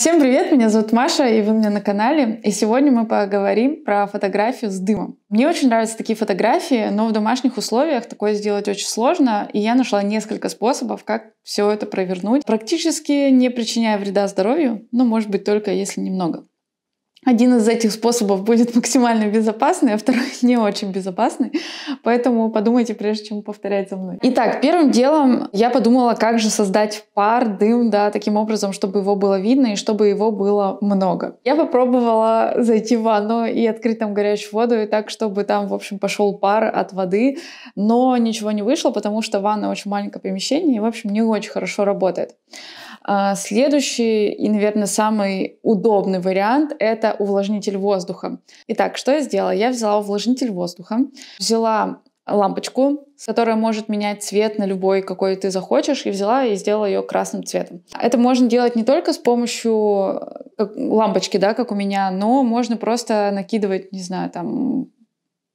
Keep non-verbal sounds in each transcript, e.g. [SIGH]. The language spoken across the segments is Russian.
Всем привет, меня зовут Маша, и вы меня на канале. И сегодня мы поговорим про фотографию с дымом. Мне очень нравятся такие фотографии, но в домашних условиях такое сделать очень сложно, и я нашла несколько способов, как все это провернуть, практически не причиняя вреда здоровью, но, ну, может быть, только если немного один из этих способов будет максимально безопасный, а второй [LAUGHS] не очень безопасный. Поэтому подумайте, прежде чем повторять за мной. Итак, первым делом я подумала, как же создать пар, дым, да, таким образом, чтобы его было видно и чтобы его было много. Я попробовала зайти в ванну и открыть там горячую воду, и так, чтобы там, в общем, пошел пар от воды, но ничего не вышло, потому что ванна очень маленькое помещение и, в общем, не очень хорошо работает. А, следующий и, наверное, самый удобный вариант — это это увлажнитель воздуха. Итак, что я сделала? Я взяла увлажнитель воздуха, взяла лампочку, которая может менять цвет на любой, какой ты захочешь, и взяла и сделала ее красным цветом. Это можно делать не только с помощью э, лампочки, да, как у меня, но можно просто накидывать, не знаю, там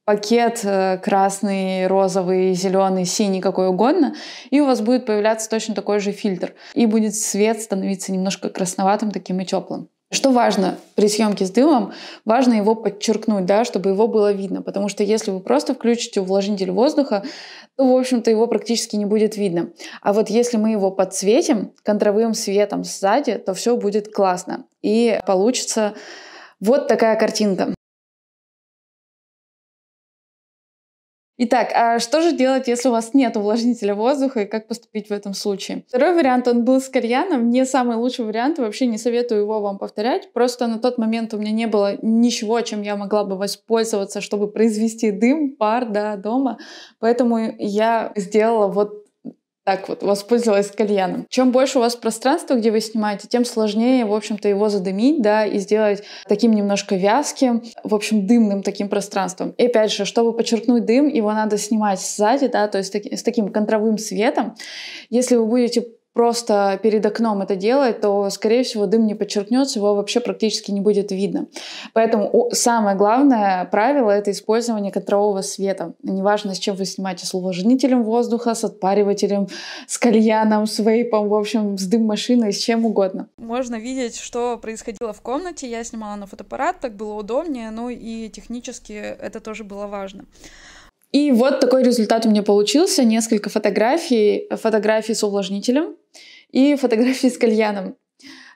пакет э, красный, розовый, зеленый, синий, какой угодно, и у вас будет появляться точно такой же фильтр. И будет свет становиться немножко красноватым таким и теплым. Что важно при съемке с дымом? Важно его подчеркнуть, да, чтобы его было видно, потому что если вы просто включите увлажнитель воздуха, то, в общем-то, его практически не будет видно. А вот если мы его подсветим контровым светом сзади, то все будет классно и получится вот такая картинка. Итак, а что же делать, если у вас нет увлажнителя воздуха и как поступить в этом случае? Второй вариант, он был с кальяном, не самый лучший вариант, вообще не советую его вам повторять. Просто на тот момент у меня не было ничего, чем я могла бы воспользоваться, чтобы произвести дым, пар, да, дома. Поэтому я сделала вот так вот воспользовалась кальяном. Чем больше у вас пространства, где вы снимаете, тем сложнее, в общем-то, его задымить, да, и сделать таким немножко вязким, в общем, дымным таким пространством. И опять же, чтобы подчеркнуть дым, его надо снимать сзади, да, то есть с таким контровым светом. Если вы будете просто перед окном это делать, то, скорее всего, дым не подчеркнется, его вообще практически не будет видно. Поэтому самое главное правило — это использование контрового света. Неважно, с чем вы снимаете, с увлажнителем воздуха, с отпаривателем, с кальяном, с вейпом, в общем, с дым машиной, с чем угодно. Можно видеть, что происходило в комнате. Я снимала на фотоаппарат, так было удобнее, ну и технически это тоже было важно. И вот такой результат у меня получился. Несколько фотографий, фотографии с увлажнителем, и фотографии с кальяном.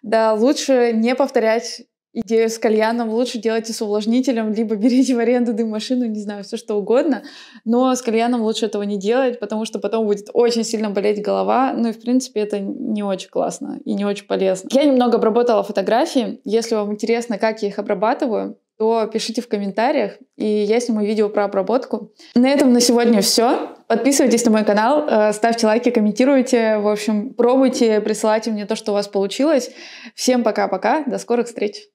Да, лучше не повторять идею с кальяном, лучше делайте с увлажнителем, либо берите в аренду дым-машину, не знаю, все что угодно. Но с кальяном лучше этого не делать, потому что потом будет очень сильно болеть голова. Ну и, в принципе, это не очень классно и не очень полезно. Я немного обработала фотографии. Если вам интересно, как я их обрабатываю, то пишите в комментариях, и я сниму видео про обработку. На этом на сегодня все. Подписывайтесь на мой канал, э, ставьте лайки, комментируйте. В общем, пробуйте, присылайте мне то, что у вас получилось. Всем пока-пока, до скорых встреч!